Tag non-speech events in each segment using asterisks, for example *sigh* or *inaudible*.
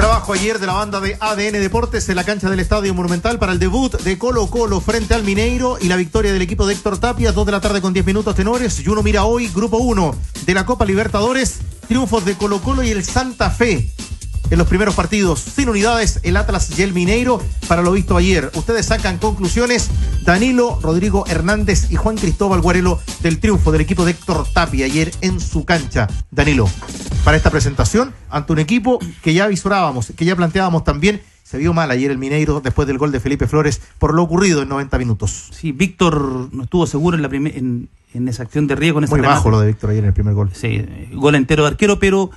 trabajo ayer de la banda de ADN Deportes en la cancha del Estadio Monumental para el debut de Colo Colo frente al Mineiro y la victoria del equipo de Héctor Tapia, 2 de la tarde con 10 minutos tenores. Y uno mira hoy, grupo 1 de la Copa Libertadores, triunfos de Colo Colo y el Santa Fe. En los primeros partidos, sin unidades, el Atlas y el Mineiro, para lo visto ayer. Ustedes sacan conclusiones, Danilo, Rodrigo Hernández y Juan Cristóbal Guarelo, del triunfo del equipo de Héctor Tapia ayer en su cancha. Danilo para esta presentación ante un equipo que ya visorábamos, que ya planteábamos también. Se vio mal ayer el Mineiro después del gol de Felipe Flores por lo ocurrido en 90 minutos. Sí, Víctor no estuvo seguro en, la en, en, esa acción de riesgo. con Muy bajo lo de Víctor ayer en el primer gol. Sí, gol entero de arquero, pero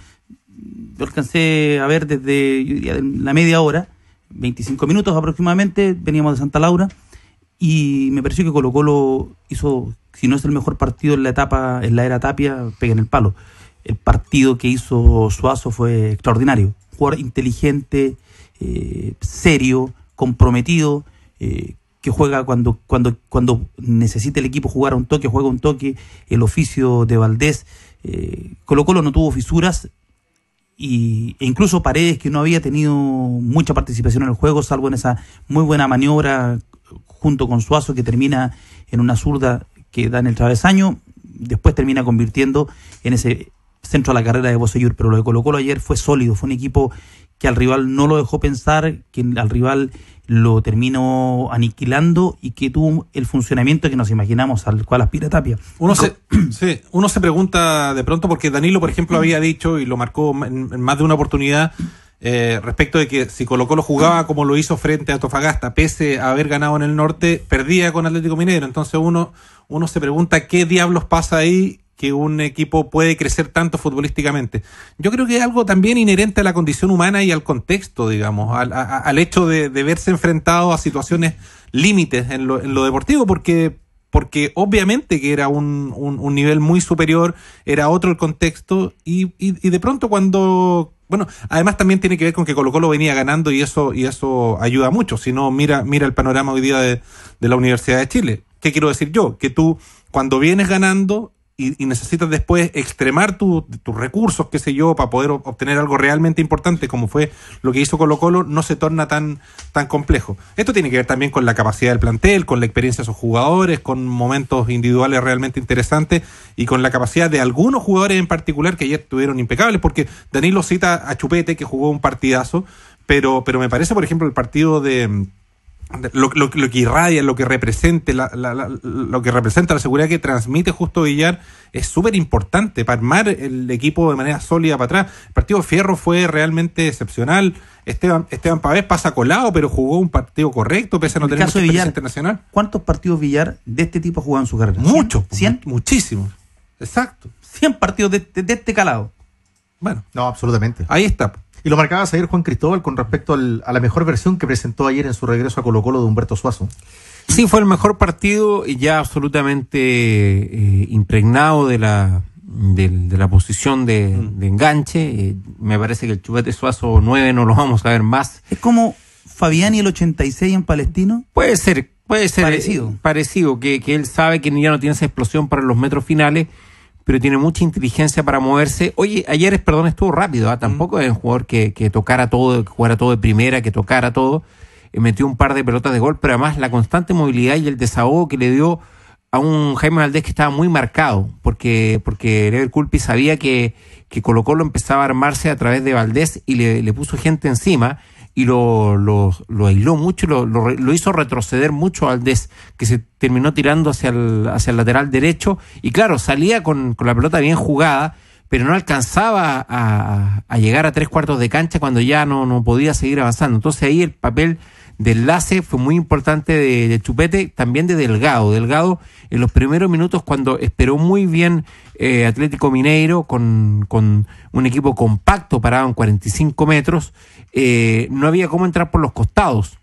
lo alcancé a ver desde la media hora, 25 minutos aproximadamente, veníamos de Santa Laura y me pareció que Colo Colo hizo, si no es el mejor partido en la etapa, en la era Tapia, pega en el palo el partido que hizo Suazo fue extraordinario. jugador inteligente, eh, serio, comprometido, eh, que juega cuando, cuando, cuando necesita el equipo jugar a un toque, juega un toque, el oficio de Valdés. Eh, Colo Colo no tuvo fisuras y, e incluso Paredes, que no había tenido mucha participación en el juego, salvo en esa muy buena maniobra junto con Suazo, que termina en una zurda que da en el travesaño, después termina convirtiendo en ese centro a la carrera de Bosellur, pero lo de Colo Colo ayer fue sólido, fue un equipo que al rival no lo dejó pensar, que al rival lo terminó aniquilando y que tuvo el funcionamiento que nos imaginamos al cual aspira Tapia. Uno, se, *clears throat* uno se pregunta de pronto porque Danilo, por ejemplo, había dicho y lo marcó en, más de una oportunidad eh, respecto de que si Colo Colo jugaba como lo hizo frente a Tofagasta, pese a haber ganado en el norte, perdía con Atlético Minero. Entonces uno, uno se pregunta qué diablos pasa ahí que un equipo puede crecer tanto futbolísticamente. Yo creo que es algo también inherente a la condición humana y al contexto, digamos, al, hecho de, verse enfrentado a situaciones límites en lo, en lo deportivo, porque porque obviamente que era un, nivel muy superior, era otro el contexto, y, y, de pronto cuando... Bueno, además también tiene que ver con que Colo Colo venía ganando y eso, y eso ayuda mucho. Si no, mira, mira el panorama hoy día de, de la Universidad de Chile. ¿Qué quiero decir yo? Que tú, cuando vienes ganando, y, necesitas después extremar tus recursos, qué sé yo, para poder obtener algo realmente importante, como fue lo que hizo Colo Colo, no se torna tan, tan complejo. Esto tiene que ver también con la capacidad del plantel, con la experiencia de sus jugadores, con momentos individuales realmente interesantes y con la capacidad de algunos jugadores en particular que ayer estuvieron impecables, porque Danilo cita a Chupete, que jugó un partidazo, pero, pero me parece, por ejemplo, el partido de lo, lo, lo, que irradia, lo que represente, la, la, lo que representa la seguridad que transmite Justo Villar es súper importante para armar el equipo de manera sólida para atrás. El partido Fierro fue realmente excepcional. Esteban, Esteban Pavés pasa colado, pero jugó un partido correcto, pese a no tener internacional. ¿Cuántos partidos Villar de este tipo ha jugado en su carrera? Muchos, muchísimos. Exacto. 100 partidos de, de este calado. Bueno. No, absolutamente. Ahí está. Y lo marcabas ayer Juan Cristóbal con respecto a la mejor versión que presentó ayer en su regreso a Colo Colo de Humberto Suazo. Sí, fue el mejor partido y ya absolutamente eh, impregnado de la, de, la posición de, mm. enganche. Eh, me parece que el chubete Suazo 9 no lo vamos a ver más. Es como Fabián y el 86 en Palestino. Puede ser, puede ser eh, parecido, parecido que, que él sabe que ya no tiene esa explosión para los metros finales pero tiene mucha inteligencia para moverse. Oye, ayer, perdón, estuvo rápido, ¿ah? tampoco mm. es un jugador que, tocara todo, que jugara todo de primera, que tocara todo. Eh, metió un par de pelotas de gol, pero además la constante movilidad y el desahogo que le dio a un Jaime Valdés que estaba muy marcado, porque, porque Lever Culpi sabía que, que Colo Colo empezaba a armarse a través de Valdés y le, le puso gente encima y lo, lo, lo aisló mucho, lo, lo, lo, hizo retroceder mucho al des que se terminó tirando hacia el, el lateral derecho. Y claro, salía con, la pelota bien jugada, pero no alcanzaba a, a, llegar a tres cuartos de cancha cuando ya no, no podía seguir avanzando. Entonces ahí el papel de enlace, fue muy importante de, Chupete, también de Delgado. Delgado en los primeros minutos cuando esperó muy bien eh, Atlético Mineiro con, con, un equipo compacto parado en 45 metros, eh, no había cómo entrar por los costados,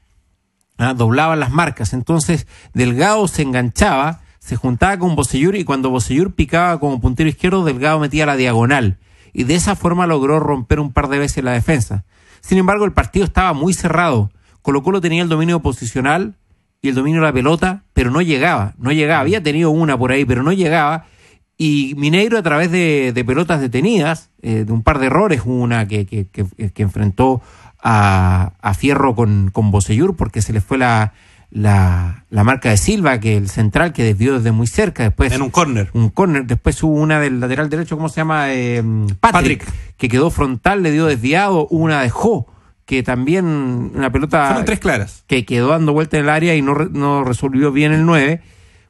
¿ah? doblaban las marcas, entonces Delgado se enganchaba, se juntaba con Bosellur y cuando Bosellur picaba como puntero izquierdo, Delgado metía la diagonal y de esa forma logró romper un par de veces la defensa. Sin embargo, el partido estaba muy cerrado Colo Colo tenía el dominio posicional y el dominio de la pelota, pero no llegaba, no llegaba. Había tenido una por ahí, pero no llegaba. Y Mineiro a través de, pelotas detenidas, eh, de un par de errores, una que, enfrentó a, Fierro con, con porque se le fue la, la, la, marca de Silva, que el central que desvió desde muy cerca. Después, en un córner. Un córner. Después hubo una del lateral derecho, ¿cómo se llama? Eh, Patrick, Patrick, que quedó frontal, le dio desviado, una dejó que también una pelota. tres claras. Que quedó dando vuelta en el área y no, no resolvió bien el 9.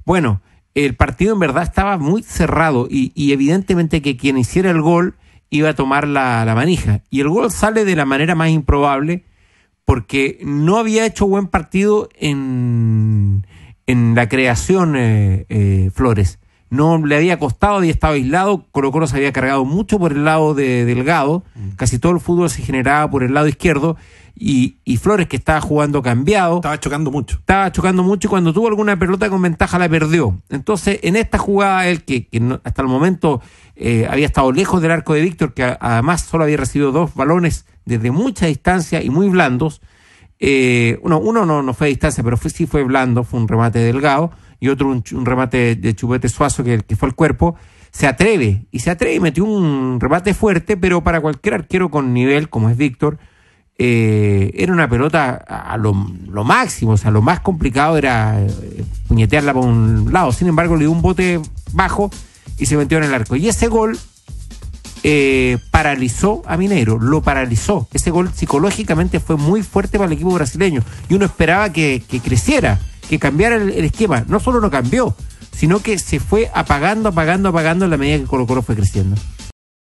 Bueno, el partido en verdad estaba muy cerrado y, evidentemente que quien hiciera el gol iba a tomar la, la, manija. Y el gol sale de la manera más improbable porque no había hecho buen partido en, en la creación eh, eh, Flores no le había costado, había estado aislado, Colo Colo se había cargado mucho por el lado de Delgado, mm. casi todo el fútbol se generaba por el lado izquierdo, y, Flores que estaba jugando cambiado. Estaba chocando mucho. Estaba chocando mucho y cuando tuvo alguna pelota con ventaja la perdió. Entonces, en esta jugada, él que, hasta el momento eh, había estado lejos del arco de Víctor, que además solo había recibido dos balones desde mucha distancia y muy blandos. Eh, uno, uno no, no fue a distancia, pero sí fue blando, fue un remate delgado y otro un, remate de Chupete Suazo que, que, fue al cuerpo, se atreve y se atreve y metió un remate fuerte, pero para cualquier arquero con nivel, como es Víctor, eh, era una pelota a lo, máximo, o sea, lo más complicado era eh, puñetearla por un lado. Sin embargo, le dio un bote bajo y se metió en el arco. Y ese gol eh, paralizó a Minero lo paralizó. Ese gol psicológicamente fue muy fuerte para el equipo brasileño y uno esperaba que, que creciera que cambiara el, esquema. No solo no cambió, sino que se fue apagando, apagando, apagando en la medida que Colo Colo fue creciendo.